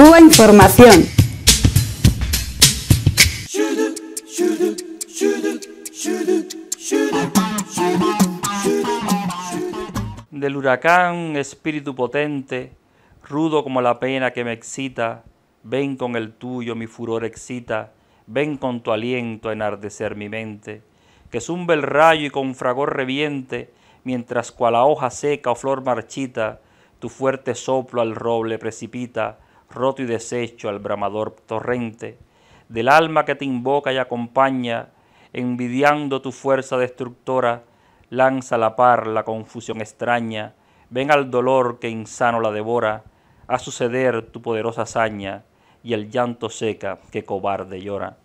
Cuba Información. Del huracán, espíritu potente, rudo como la pena que me excita, ven con el tuyo mi furor excita, ven con tu aliento a enardecer mi mente, que zumbe el rayo y con fragor reviente, mientras cual a hoja seca o flor marchita, tu fuerte soplo al roble precipita, roto y deshecho al bramador torrente, del alma que te invoca y acompaña, envidiando tu fuerza destructora, lanza a la par la confusión extraña, ven al dolor que insano la devora, a suceder tu poderosa hazaña y el llanto seca que cobarde llora.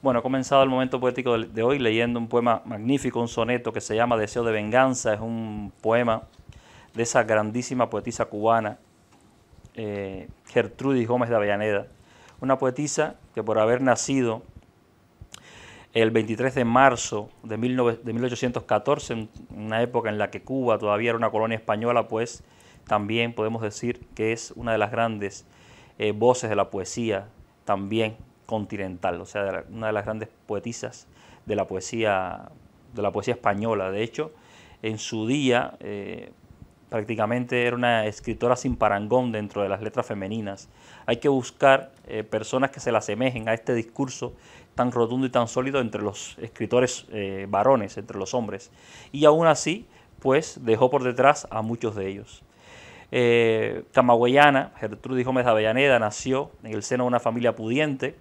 Bueno, he comenzado el momento poético de hoy leyendo un poema magnífico, un soneto que se llama Deseo de Venganza, es un poema de esa grandísima poetisa cubana eh, Gertrudis Gómez de Avellaneda, una poetisa que por haber nacido el 23 de marzo de, 1814, una época en la que Cuba todavía era una colonia española, pues también podemos decir que es una de las grandes eh, voces de la poesía también continental, o sea, una de las grandes poetisas de la poesía, de la poesía española. De hecho, en su día, eh, prácticamente era una escritora sin parangón dentro de las letras femeninas. Hay que buscar eh, personas que se le asemejen a este discurso tan rotundo y tan sólido entre los escritores eh, varones, entre los hombres. Y aún así, pues dejó por detrás a muchos de ellos. Eh, camagüeyana, Gertrudis Gómez de Avellaneda, nació en el seno de una familia pudiente.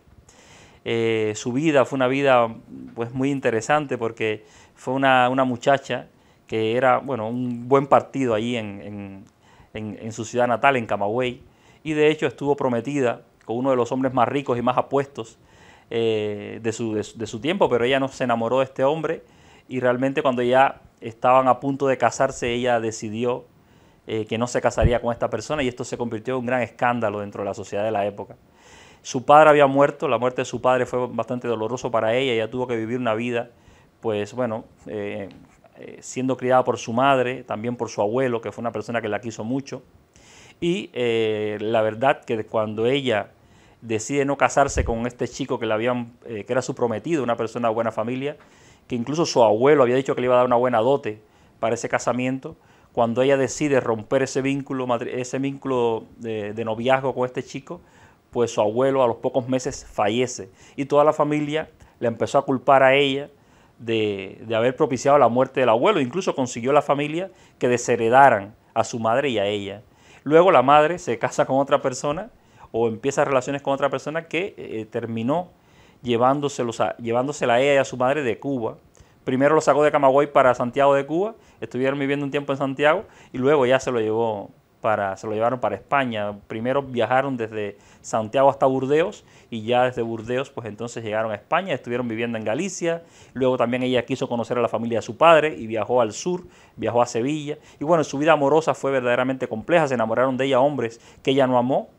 su vida fue una vida pues, muy interesante porque fue una, una muchacha que era bueno, un buen partido ahí en, su ciudad natal, en Camagüey, y de hecho estuvo prometida con uno de los hombres más ricos y más apuestos eh, de, su, de, su, tiempo, pero ella no se enamoró de este hombre y realmente cuando ya estaban a punto de casarse, ella decidió eh, que no se casaría con esta persona y esto se convirtió en un gran escándalo dentro de la sociedad de la época. Su padre había muerto, la muerte de su padre fue bastante doloroso para ella, ella tuvo que vivir una vida, pues bueno, eh, eh, siendo criada por su madre, también por su abuelo, que fue una persona que la quiso mucho. Y eh, la verdad que cuando ella decide no casarse con este chico que, le habían, eh, que era su prometido, una persona de buena familia, que incluso su abuelo había dicho que le iba a dar una buena dote para ese casamiento, cuando ella decide romper ese vínculo, ese vínculo de, noviazgo con este chico, pues su abuelo a los pocos meses fallece y toda la familia le empezó a culpar a ella de, haber propiciado la muerte del abuelo, incluso consiguió la familia que desheredaran a su madre y a ella. Luego la madre se casa con otra persona o empieza relaciones con otra persona que eh, eh, terminó llevándoselos a, llevándosela a ella y a su madre de Cuba. Primero lo sacó de Camagüey para Santiago de Cuba, estuvieron viviendo un tiempo en Santiago y luego ya se lo llevó se lo llevaron para España. Primero viajaron desde Santiago hasta Burdeos y ya desde Burdeos pues entonces llegaron a España, estuvieron viviendo en Galicia, luego también ella quiso conocer a la familia de su padre y viajó al sur, viajó a Sevilla y bueno, su vida amorosa fue verdaderamente compleja, se enamoraron de ella hombres que ella no amó,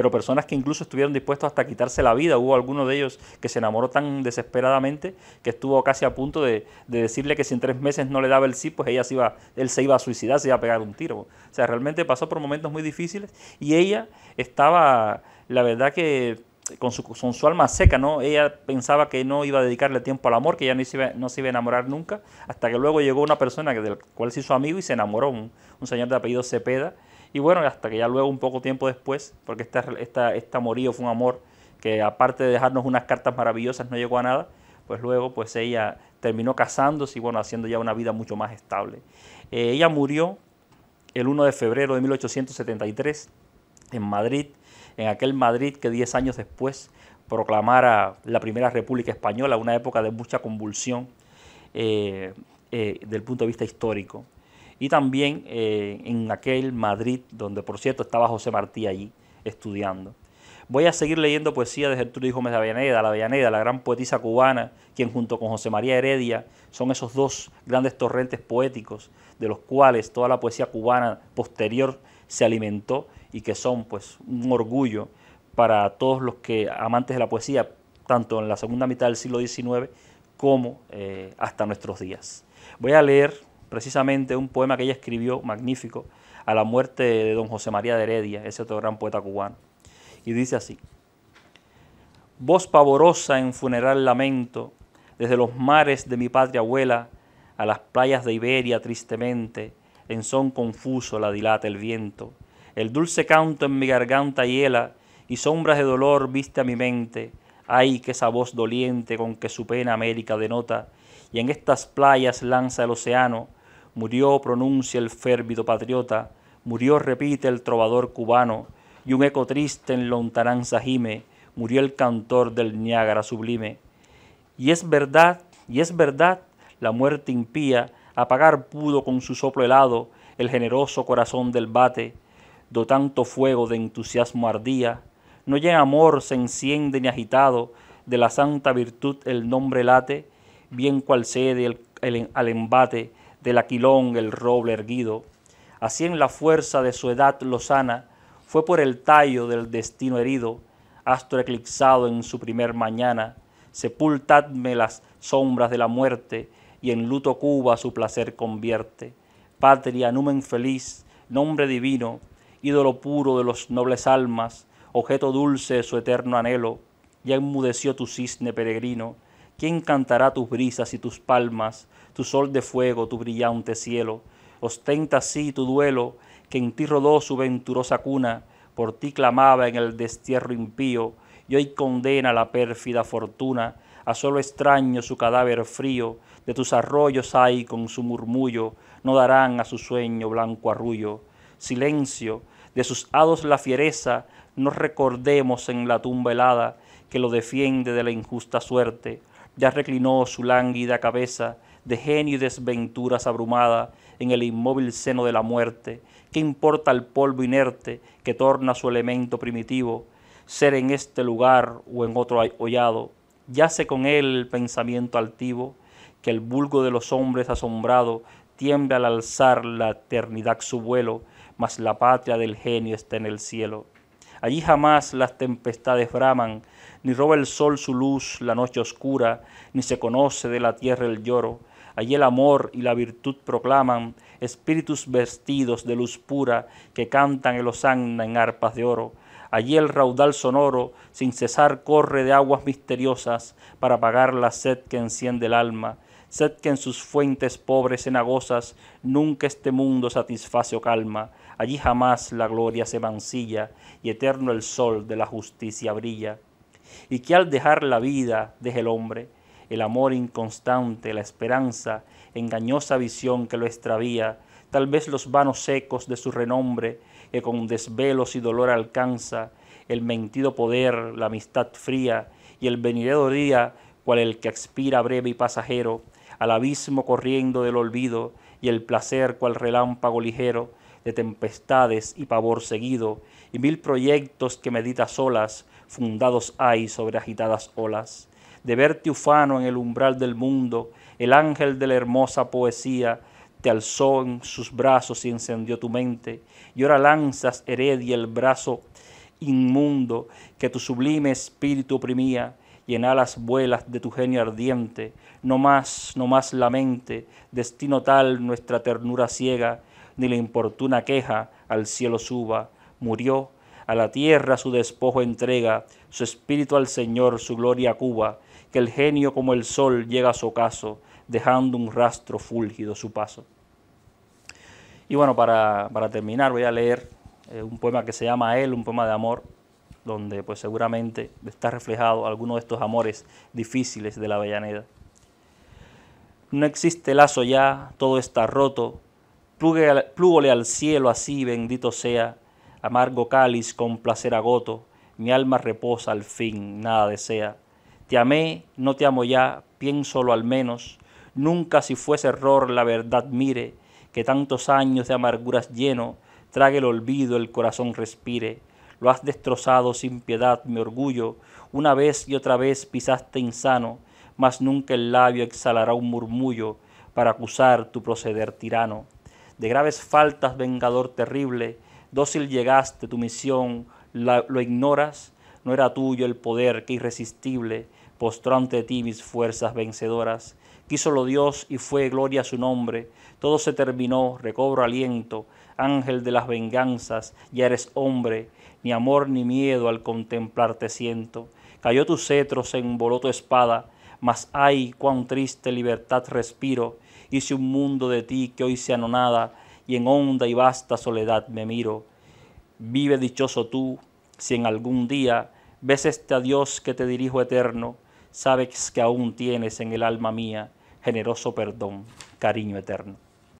pero personas que incluso estuvieron dispuestos hasta quitarse la vida. Hubo alguno de ellos que se enamoró tan desesperadamente que estuvo casi a punto de, decirle que si en tres meses no le daba el sí, pues ella se iba, él se iba a suicidar, se iba a pegar un tiro. O sea, realmente pasó por momentos muy difíciles y ella estaba, la verdad que con su, alma seca, ¿no? Ella pensaba que no iba a dedicarle tiempo al amor, que ya no se iba, no a enamorar nunca, hasta que luego llegó una persona del cual se hizo amigo y se enamoró, un, un señor de apellido Cepeda, y bueno, hasta que ya luego, un poco tiempo después, porque esta, esta, este amorío fue un amor que aparte de dejarnos unas cartas maravillosas no llegó a nada, pues luego pues ella terminó casándose y bueno, haciendo ya una vida mucho más estable. Eh, ella murió el 1 de febrero de 1873 en Madrid, en aquel Madrid que 10 años después proclamara la Primera República Española, una época de mucha convulsión eh, eh, del punto de vista histórico y también eh, en aquel Madrid, donde por cierto estaba José Martí allí estudiando. Voy a seguir leyendo poesía de Gertrudis Gómez de Avellaneda, la la gran poetisa cubana, quien junto con José María Heredia son esos dos grandes torrentes poéticos de los cuales toda la poesía cubana posterior se alimentó y que son pues un orgullo para todos los que amantes de la poesía, tanto en la segunda mitad del siglo XIX como eh, hasta nuestros días. Voy a leer precisamente un poema que ella escribió, magnífico, a la muerte de don José María de Heredia, ese otro gran poeta cubano. Y dice así, voz pavorosa en funeral lamento, desde los mares de mi patria abuela, a las playas de Iberia tristemente, en son confuso la dilata el viento, el dulce canto en mi garganta hiela, y sombras de dolor viste a mi mente, ay que esa voz doliente con que su pena América denota, y en estas playas lanza el océano, Murió, pronuncia el férvido patriota, murió, repite el trovador cubano, y un eco triste en lontananza gime, murió el cantor del Niágara sublime. Y es verdad, y es verdad, la muerte impía apagar pudo con su soplo helado el generoso corazón del bate, do tanto fuego de entusiasmo ardía, no ya en amor se enciende ni agitado, de la santa virtud el nombre late, bien cual cede al embate del aquilón el roble erguido, así en la fuerza de su edad lozana, fue por el tallo del destino herido, astro eclipsado en su primer mañana, sepultadme las sombras de la muerte, y en luto Cuba su placer convierte. Patria, numen feliz, nombre divino, ídolo puro de los nobles almas, objeto dulce de su eterno anhelo, ya enmudeció tu cisne peregrino, ¿quién cantará tus brisas y tus palmas, tu sol de fuego, tu brillante cielo. Ostenta así tu duelo, que en ti rodó su venturosa cuna, por ti clamaba en el destierro impío, y hoy condena la pérfida fortuna, a solo extraño su cadáver frío, de tus arroyos hay con su murmullo, no darán a su sueño blanco arrullo. Silencio, de sus hados la fiereza, no recordemos en la tumba helada, que lo defiende de la injusta suerte, ya reclinó su lánguida cabeza, de genio y desventuras abrumada en el inmóvil seno de la muerte, ¿qué importa el polvo inerte que torna su elemento primitivo, ser en este lugar o en otro hollado? Yace con él el pensamiento altivo, que el vulgo de los hombres asombrado tiembla al alzar la eternidad su vuelo, mas la patria del genio está en el cielo. Allí jamás las tempestades braman, ni roba el sol su luz la noche oscura, ni se conoce de la tierra el lloro, Allí el amor y la virtud proclaman espíritus vestidos de luz pura que cantan el osanna en arpas de oro. Allí el raudal sonoro sin cesar corre de aguas misteriosas para apagar la sed que enciende el alma. Sed que en sus fuentes pobres cenagosas nunca este mundo satisface o calma. Allí jamás la gloria se mancilla y eterno el sol de la justicia brilla. Y que al dejar la vida deje el hombre el amor inconstante, la esperanza, engañosa visión que lo extravía, tal vez los vanos secos de su renombre, que con desvelos y dolor alcanza, el mentido poder, la amistad fría, y el venidero día, cual el que expira breve y pasajero, al abismo corriendo del olvido, y el placer cual relámpago ligero, de tempestades y pavor seguido, y mil proyectos que medita solas, fundados hay sobre agitadas olas de verte ufano en el umbral del mundo, el ángel de la hermosa poesía te alzó en sus brazos y encendió tu mente, y ahora lanzas heredia el brazo inmundo que tu sublime espíritu oprimía, y en alas vuelas de tu genio ardiente, no más, no más la mente, destino tal nuestra ternura ciega, ni la importuna queja al cielo suba, murió, a la tierra su despojo entrega, su espíritu al Señor, su gloria cuba, que el genio como el sol llega a su ocaso, dejando un rastro fúlgido su paso. Y bueno, para, terminar voy a leer eh, un poema que se llama Él, un poema de amor, donde pues seguramente está reflejado alguno de estos amores difíciles de la Avellaneda. No existe lazo ya, todo está roto, plúgole al cielo así, bendito sea, amargo cáliz con placer agoto, mi alma reposa al fin, nada desea. Te amé, no te amo ya, lo al menos. Nunca si fuese error la verdad mire, que tantos años de amarguras lleno, trague el olvido, el corazón respire. Lo has destrozado sin piedad mi orgullo, una vez y otra vez pisaste insano, mas nunca el labio exhalará un murmullo para acusar tu proceder tirano. De graves faltas, vengador terrible, dócil llegaste tu misión, lo ignoras, no era tuyo el poder que irresistible postró ante ti mis fuerzas vencedoras. lo Dios y fue gloria su nombre. Todo se terminó, recobro aliento. Ángel de las venganzas, ya eres hombre. Ni amor ni miedo al contemplarte siento. Cayó tu cetro, se envoló tu espada. Mas ay, cuán triste libertad respiro. Hice un mundo de ti que hoy se anonada. Y en honda y vasta soledad me miro. Vive dichoso tú, si en algún día ves este adiós Dios que te dirijo eterno, sabes que aún tienes en el alma mía generoso perdón, cariño eterno.